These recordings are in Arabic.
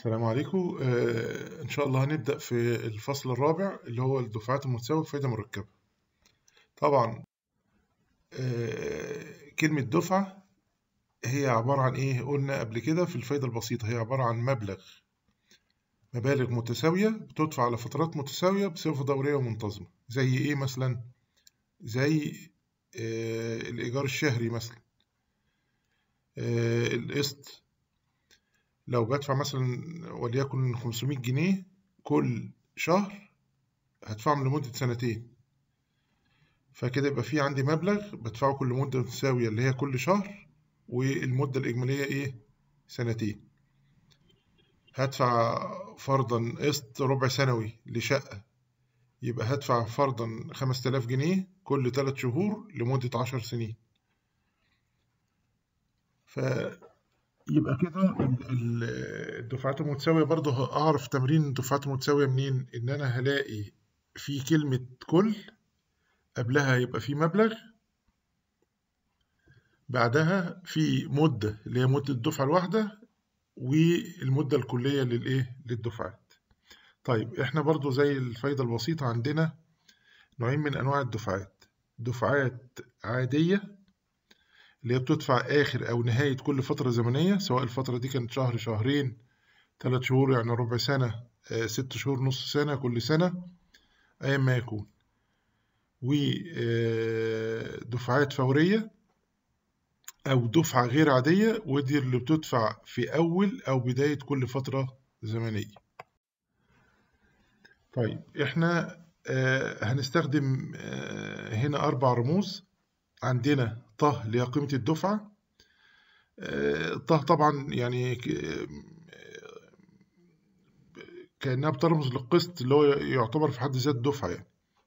السلام عليكم آه إن شاء الله هنبدأ في الفصل الرابع اللي هو الدفعات المتساوية والفائده مركبة طبعا آه كلمة دفعة هي عبارة عن إيه قلنا قبل كده في الفايدة البسيطة هي عبارة عن مبلغ مبالغ متساوية بتدفع على فترات متساوية بصفة دورية ومنتظمة زي إيه مثلا زي آه الإيجار الشهري مثلا آه، القسط لو بدفع مثلا وليكن 500 جنيه كل شهر هدفعهم لمدة سنتين فكده يبقى في عندي مبلغ بدفعه كل مدة متساوية اللي هي كل شهر والمدة الإجمالية إيه؟ سنتين هدفع فرضا قسط ربع سنوي لشقة يبقى هدفع فرضا 5000 جنيه كل تلات شهور لمدة عشر سنين ف يبقى كده الدفعات المتساوية برضه هعرف تمرين الدفعات المتساوية منين إن أنا هلاقي في كلمة كل قبلها يبقى في مبلغ بعدها في مدة اللي هي مدة الدفعة الواحدة والمدة الكلية للإيه للدفعات طيب إحنا برضه زي الفايدة البسيطة عندنا نوعين من أنواع الدفعات دفعات عادية اللي هي بتدفع آخر أو نهاية كل فترة زمنية سواء الفترة دي كانت شهر شهرين تلات شهور يعني ربع سنة آه، ست شهور نص سنة كل سنة أيا ما يكون ودفعات آه، فورية أو دفعة غير عادية ودي اللي بتدفع في أول أو بداية كل فترة زمنية طيب إحنا آه، هنستخدم هنا أربع رموز عندنا ط اللي هي قيمة الدفعة آه، ط طبعا يعني كأنها بترمز للقسط اللي هو يعتبر في حد ذات دفعة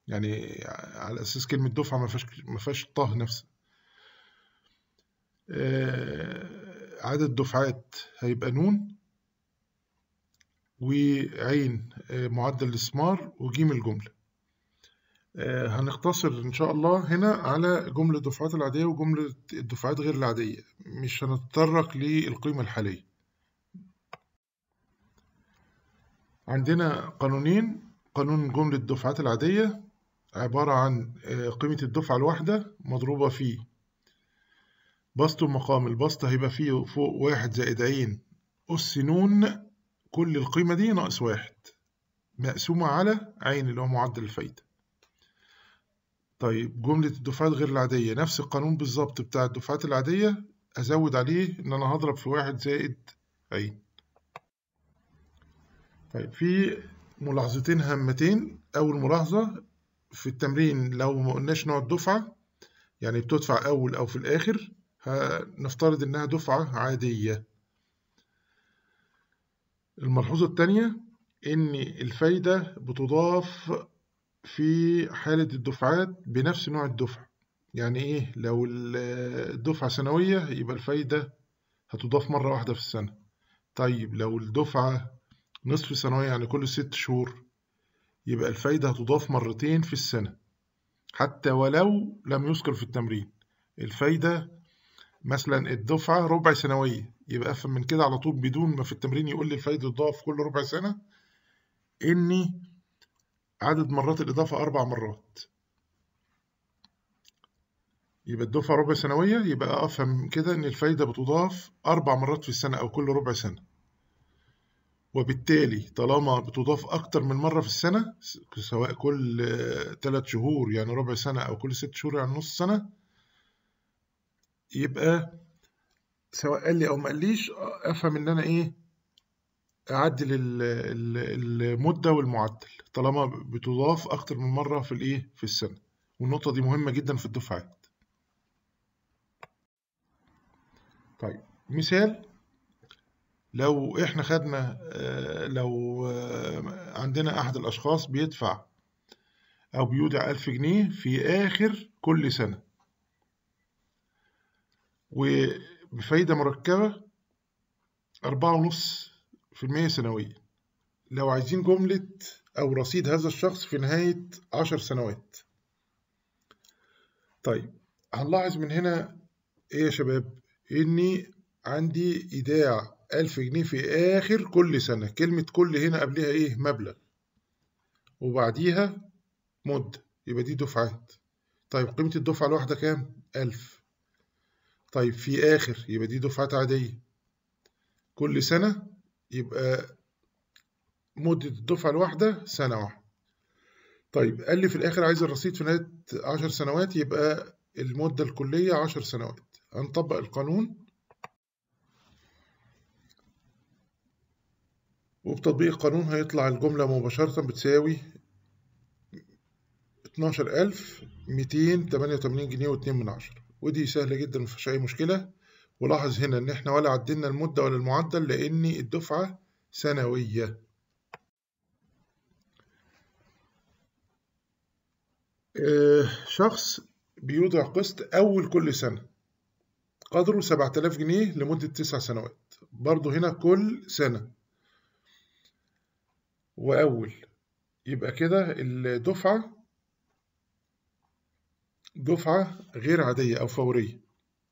يعني يعني على أساس كلمة دفعة ما فيهاش ما ط نفسه آه، عدد دفعات هيبقى نون وعين آه، معدل الإسمار وجيم الجملة آه، هنقتصر إن شاء الله هنا على جملة الدفعات العادية وجملة الدفعات غير العادية مش هنتطرق للقيمة الحالية عندنا قانونين قانون جملة الدفعات العادية عبارة عن آه، قيمة الدفعة الواحدة مضروبة في بسط مقام البسط هيبقى فيه فوق واحد زائد عين أس نون كل القيمة دي ناقص واحد مقسومة على عين اللي هو معدل الفايدة طيب جملة الدفعات غير العادية نفس القانون بالظبط بتاع الدفعات العادية أزود عليه إن أنا هضرب في واحد زائد عين طيب في ملاحظتين هامتين أول ملاحظة في التمرين لو ما قلناش نوع الدفعة يعني بتدفع أول أو في الآخر هنفترض إنها دفعة عادية الملحوظة التانية إن الفايدة بتضاف في حالة الدفعات بنفس نوع الدفعة يعني إيه لو الدفعة سنوية يبقى الفايدة هتضاف مرة واحدة في السنة طيب لو الدفعة نصف سنوية يعني كل ست شهور يبقى الفايدة هتضاف مرتين في السنة حتى ولو لم يذكر في التمرين الفايدة مثلا الدفعة ربع سنوية يبقى أفهم من كده على طول بدون ما في التمرين يقول لي الفايدة تضاف كل ربع سنة إني عدد مرات الإضافة أربع مرات يبقى الدفعة ربع سنوية يبقى أفهم كده إن الفايدة بتضاف أربع مرات في السنة أو كل ربع سنة وبالتالي طالما بتضاف أكتر من مرة في السنة سواء كل تلات شهور يعني ربع سنة أو كل ست شهور يعني نص سنة يبقى سواء قال لي أو ما قاليش أفهم إن أنا إيه اعدل المده والمعدل طالما بتضاف اكتر من مره في الايه في السنه والنقطه دي مهمه جدا في الدفعات طيب مثال لو احنا خدنا آه، لو آه، عندنا احد الاشخاص بيدفع او بيودع ألف جنيه في اخر كل سنه وبفايده مركبه أربعة ونص في المية سنويا لو عايزين جملة أو رصيد هذا الشخص في نهاية عشر سنوات طيب هنلاحظ من هنا إيه يا شباب إني عندي إيداع ألف جنيه في آخر كل سنة كلمة كل هنا قبلها إيه مبلغ وبعديها مدة يبقى دي دفعات طيب قيمة الدفعة الواحدة كام؟ ألف طيب في آخر يبقى دي دفعات عادية كل سنة يبقى مدة الدفعة الواحدة سنة واحدة طيب قال لي في الآخر عايز الرصيد في نهاية عشر سنوات يبقى المدة الكلية عشر سنوات هنطبق القانون وبتطبيق القانون هيطلع الجملة مباشرة بتساوي 12288 جنيه و2 من عشرة ودي سهلة جدا مفيش أي مشكلة ولاحظ هنا إن إحنا ولا عدينا المدة ولا المعدل لأن الدفعة سنوية آه، شخص بيوضع قسط أول كل سنة قدره 7000 جنيه لمدة 9 سنوات برضه هنا كل سنة وأول يبقى كده الدفعة دفعة غير عادية أو فورية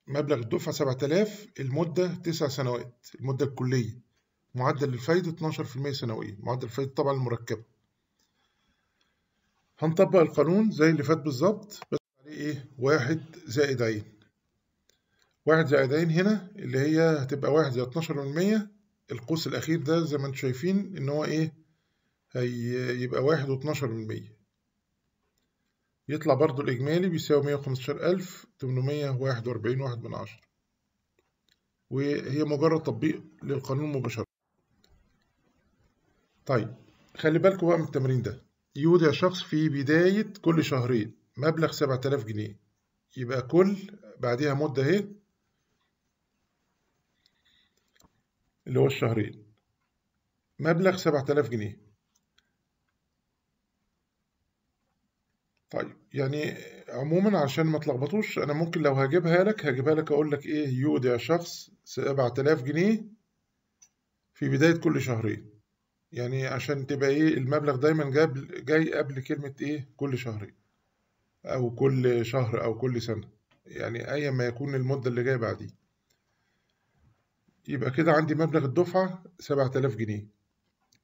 مبلغ الدفعة 7000 المدة 9 سنوات المدة الكلية معدل الفايدة 12% سنويا معدل الفايدة طبعا المركبة هنطبق القانون زي اللي فات بالظبط بس عليه ايه واحد زائد عين واحد زائد عين هنا اللي هي هتبقى واحد زائد 12 في المية القوس الأخير ده زي ما انتم شايفين إن هو ايه هيبقى واحد واتناشر من المية يطلع برضو الإجمالي بيساوي مية وخمستاشر ألف تمنمية واحد وأربعين واحد من عشرة وهي مجرد تطبيق للقانون مباشرة طيب خلي بالكم بقى من التمرين ده يودع شخص في بداية كل شهرين مبلغ آلاف جنيه يبقى كل بعديها مدة اهي اللي هو الشهرين مبلغ آلاف جنيه طيب يعني عموما عشان ما تلخبطوش انا ممكن لو هجيبها لك هجيبها لك اقول لك ايه يودع شخص 7000 جنيه في بداية كل شهرين يعني عشان تبقى ايه المبلغ دايما جاب جاي قبل كلمة ايه كل شهرين او كل شهر او كل سنة يعني ايا ما يكون المدة اللي جاية بعديه يبقى كده عندي مبلغ الدفعة 7000 جنيه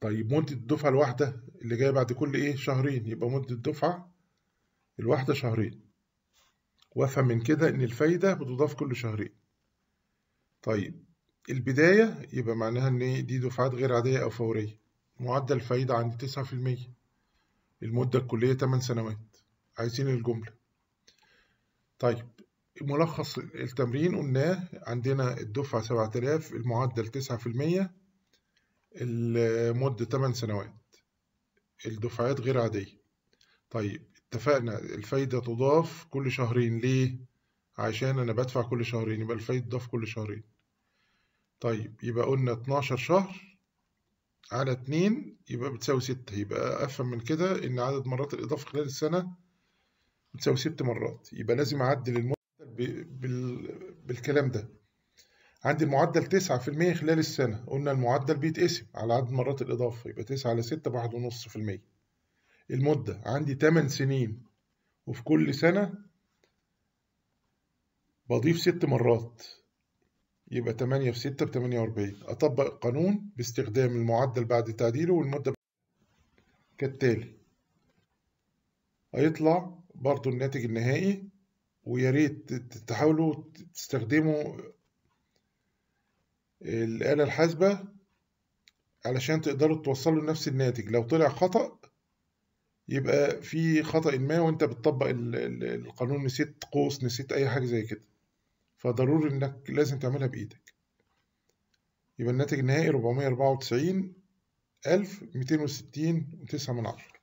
طيب مدة الدفعة الواحدة اللي جاية بعد كل ايه شهرين يبقى مدة الدفعة الواحدة شهرين وافهم من كده إن الفايدة بتضاف كل شهرين طيب البداية يبقى معناها إن دي دفعات غير عادية أو فورية معدل فايدة عند تسعة في المية المدة الكلية تمن سنوات عايزين الجملة طيب ملخص التمرين قلناه عندنا الدفعة سبعة آلاف المعدل تسعة في المية المدة تمن سنوات الدفعات غير عادية طيب اتفقنا الفايدة تضاف كل شهرين ليه؟ عشان أنا بدفع كل شهرين يبقى الفايدة تضاف كل شهرين طيب يبقى قلنا اتناشر شهر على اتنين يبقى بتساوي ستة يبقى أفهم من كده إن عدد مرات الإضافة خلال السنة بتساوي ست مرات يبقى لازم أعدل المعدل بالكلام ده عندي المعدل تسعة في المية خلال السنة قلنا المعدل بيتقسم على عدد مرات الإضافة يبقى تسعة على ستة بواحد ونص في المية المدة عندي 8 سنين وفي كل سنة بضيف 6 مرات يبقى 8 في 6 ب 48 أطبق القانون باستخدام المعدل بعد تعديله والمدة كالتالي هيطلع برضو الناتج النهائي وياريت تحاولوا تستخدموا الآلة الحاسبة علشان تقدروا توصلوا لنفس الناتج لو طلع خطأ يبقى في خطأ ما وانت بتطبق القانون نسيت قوس نسيت اي حاجة زي كده فضروري انك لازم تعملها بايدك يبقى الناتج النهائي 494 ألف ميتين وستين وتسعة من عشرة